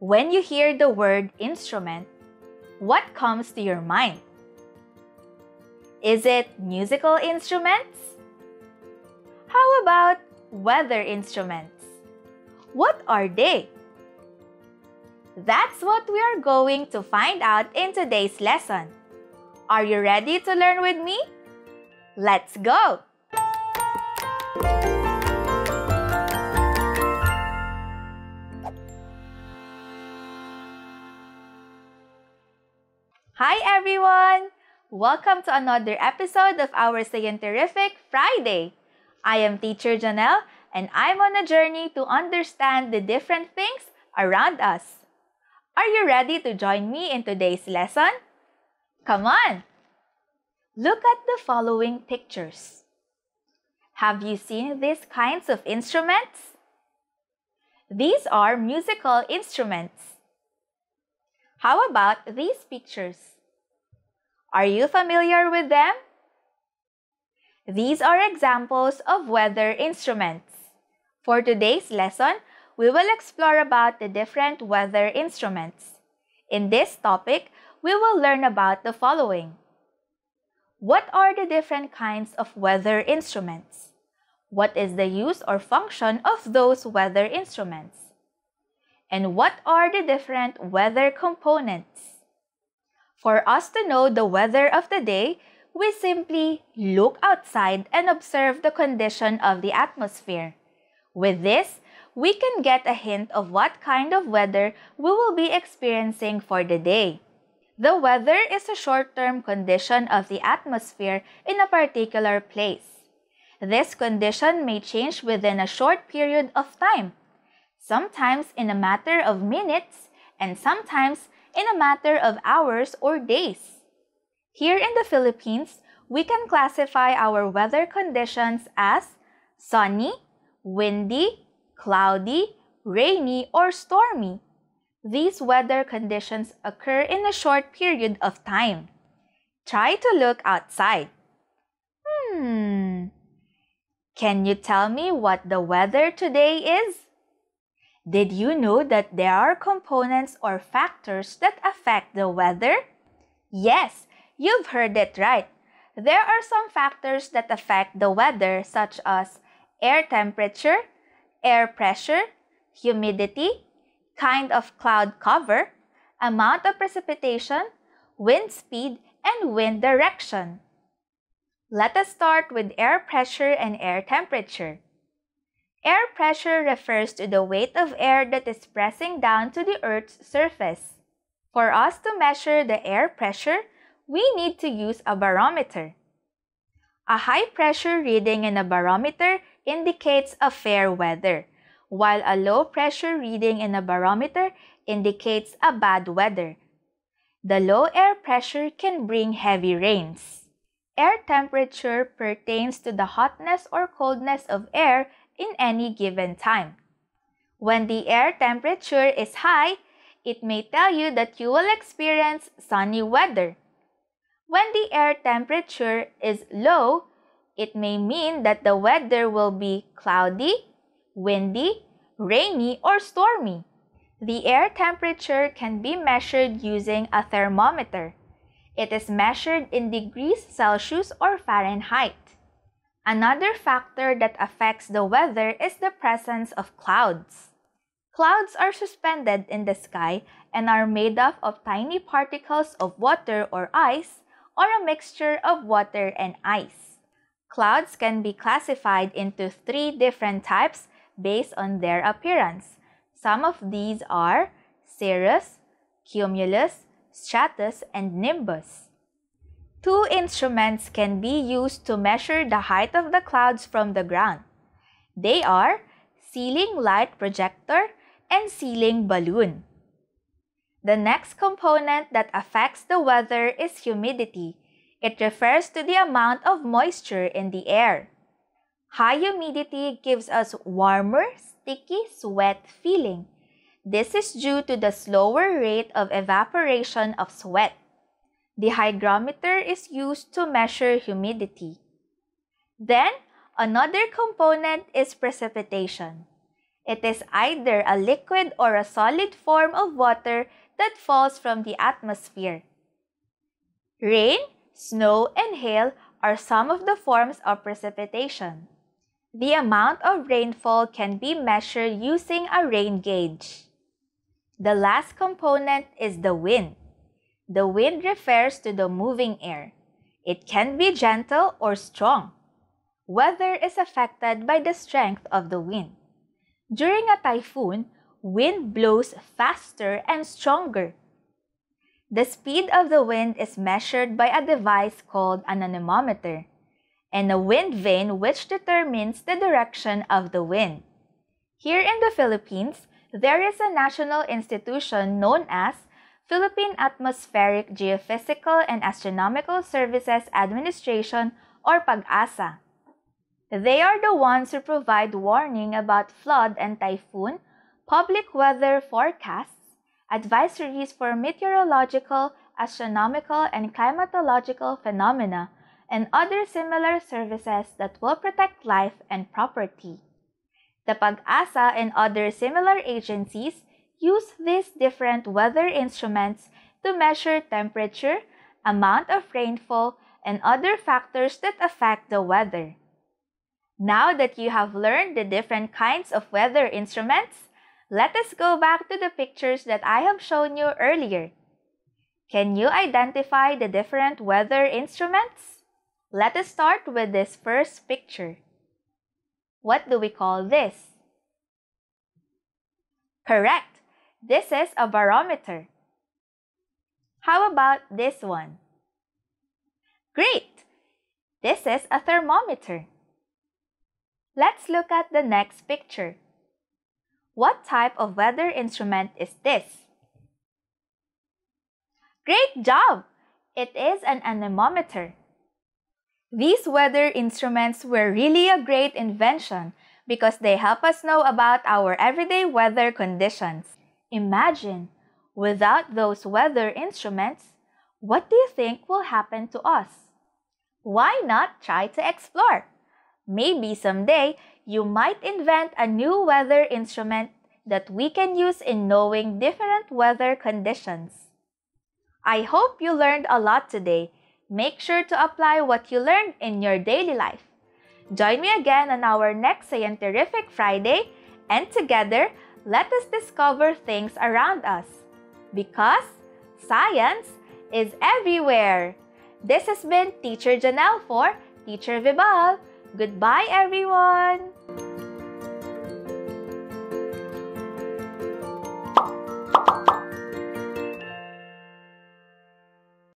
When you hear the word instrument, what comes to your mind? Is it musical instruments? How about weather instruments? What are they? That's what we are going to find out in today's lesson. Are you ready to learn with me? Let's go! Hi everyone! Welcome to another episode of our Scientific Friday. I am teacher Janelle and I'm on a journey to understand the different things around us. Are you ready to join me in today's lesson? Come on! Look at the following pictures. Have you seen these kinds of instruments? These are musical instruments. How about these pictures? Are you familiar with them? These are examples of weather instruments. For today's lesson, we will explore about the different weather instruments. In this topic, we will learn about the following. What are the different kinds of weather instruments? What is the use or function of those weather instruments? and what are the different weather components. For us to know the weather of the day, we simply look outside and observe the condition of the atmosphere. With this, we can get a hint of what kind of weather we will be experiencing for the day. The weather is a short-term condition of the atmosphere in a particular place. This condition may change within a short period of time, sometimes in a matter of minutes, and sometimes in a matter of hours or days. Here in the Philippines, we can classify our weather conditions as sunny, windy, cloudy, rainy, or stormy. These weather conditions occur in a short period of time. Try to look outside. Hmm. Can you tell me what the weather today is? Did you know that there are components or factors that affect the weather? Yes, you've heard it right. There are some factors that affect the weather such as air temperature, air pressure, humidity, kind of cloud cover, amount of precipitation, wind speed, and wind direction. Let us start with air pressure and air temperature. Air pressure refers to the weight of air that is pressing down to the Earth's surface. For us to measure the air pressure, we need to use a barometer. A high pressure reading in a barometer indicates a fair weather, while a low pressure reading in a barometer indicates a bad weather. The low air pressure can bring heavy rains. Air temperature pertains to the hotness or coldness of air in any given time. When the air temperature is high, it may tell you that you will experience sunny weather. When the air temperature is low, it may mean that the weather will be cloudy, windy, rainy, or stormy. The air temperature can be measured using a thermometer. It is measured in degrees Celsius or Fahrenheit. Another factor that affects the weather is the presence of clouds. Clouds are suspended in the sky and are made up of tiny particles of water or ice or a mixture of water and ice. Clouds can be classified into three different types based on their appearance. Some of these are cirrus, cumulus, stratus, and nimbus. Two instruments can be used to measure the height of the clouds from the ground. They are ceiling light projector and ceiling balloon. The next component that affects the weather is humidity. It refers to the amount of moisture in the air. High humidity gives us warmer, sticky, sweat feeling. This is due to the slower rate of evaporation of sweat. The hygrometer is used to measure humidity. Then, another component is precipitation. It is either a liquid or a solid form of water that falls from the atmosphere. Rain, snow, and hail are some of the forms of precipitation. The amount of rainfall can be measured using a rain gauge. The last component is the wind. The wind refers to the moving air. It can be gentle or strong. Weather is affected by the strength of the wind. During a typhoon, wind blows faster and stronger. The speed of the wind is measured by a device called an anemometer and a wind vane which determines the direction of the wind. Here in the Philippines, there is a national institution known as Philippine Atmospheric Geophysical and Astronomical Services Administration or PAGASA. They are the ones who provide warning about flood and typhoon, public weather forecasts, advisories for meteorological, astronomical, and climatological phenomena, and other similar services that will protect life and property. The PAGASA and other similar agencies use these different weather instruments to measure temperature, amount of rainfall, and other factors that affect the weather. Now that you have learned the different kinds of weather instruments, let us go back to the pictures that I have shown you earlier. Can you identify the different weather instruments? Let us start with this first picture. What do we call this? Correct! This is a barometer. How about this one? Great! This is a thermometer. Let's look at the next picture. What type of weather instrument is this? Great job! It is an anemometer. These weather instruments were really a great invention because they help us know about our everyday weather conditions. Imagine, without those weather instruments, what do you think will happen to us? Why not try to explore? Maybe someday you might invent a new weather instrument that we can use in knowing different weather conditions. I hope you learned a lot today. Make sure to apply what you learned in your daily life. Join me again on our next Scientific Friday, and together let us discover things around us because science is everywhere. This has been Teacher Janelle for Teacher Vibal. Goodbye, everyone!